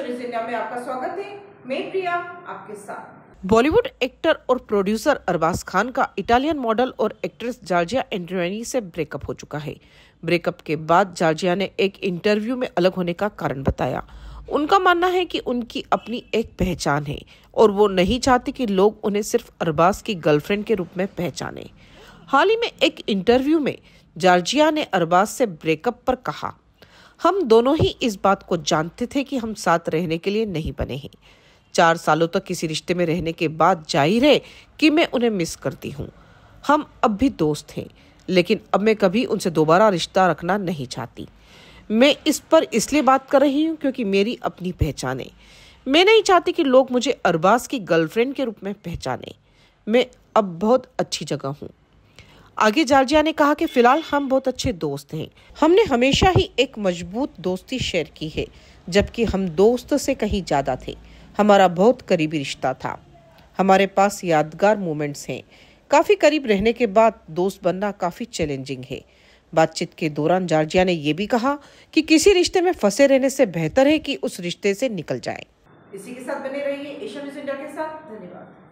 आपका स्वागत है मैं प्रिया आपके साथ बॉलीवुड एक्टर और प्रोड्यूसर अरबाज खान का इटालियन मॉडल और एक्ट्रेस जार्जिया एंड्रियानी से ब्रेकअप हो चुका है ब्रेकअप के बाद जार्जिया ने एक इंटरव्यू में अलग होने का कारण बताया उनका मानना है कि उनकी अपनी एक पहचान है और वो नहीं चाहती कि लोग उन्हें सिर्फ अरबाज की गर्लफ्रेंड के रूप में पहचाने हाल ही में एक इंटरव्यू में जार्जिया ने अरबाज से ब्रेकअप पर कहा हम दोनों ही इस बात को जानते थे कि हम साथ रहने के लिए नहीं बने हैं चार सालों तक किसी रिश्ते में रहने के बाद जाहिर है कि मैं उन्हें मिस करती हूँ हम अब भी दोस्त हैं लेकिन अब मैं कभी उनसे दोबारा रिश्ता रखना नहीं चाहती मैं इस पर इसलिए बात कर रही हूँ क्योंकि मेरी अपनी पहचान है मैं नहीं चाहती कि लोग मुझे अरबाज की गर्लफ्रेंड के रूप में पहचाने मैं अब बहुत अच्छी जगह हूँ आगे जार्जिया ने कहा कि फिलहाल हम बहुत अच्छे दोस्त हैं हमने हमेशा ही एक मजबूत दोस्ती शेयर की है जबकि हम दोस्त से कहीं ज़्यादा थे हमारा बहुत करीबी रिश्ता था हमारे पास यादगार मोमेंट्स हैं काफ़ी करीब रहने के बाद दोस्त बनना काफ़ी चैलेंजिंग है बातचीत के दौरान जार्जिया ने यह भी कहा कि किसी रिश्ते में फंसे रहने से बेहतर है कि उस रिश्ते से निकल जाए इसी के साथ बने रहिए एशिया न्यूज इंडिया के साथ धन्यवाद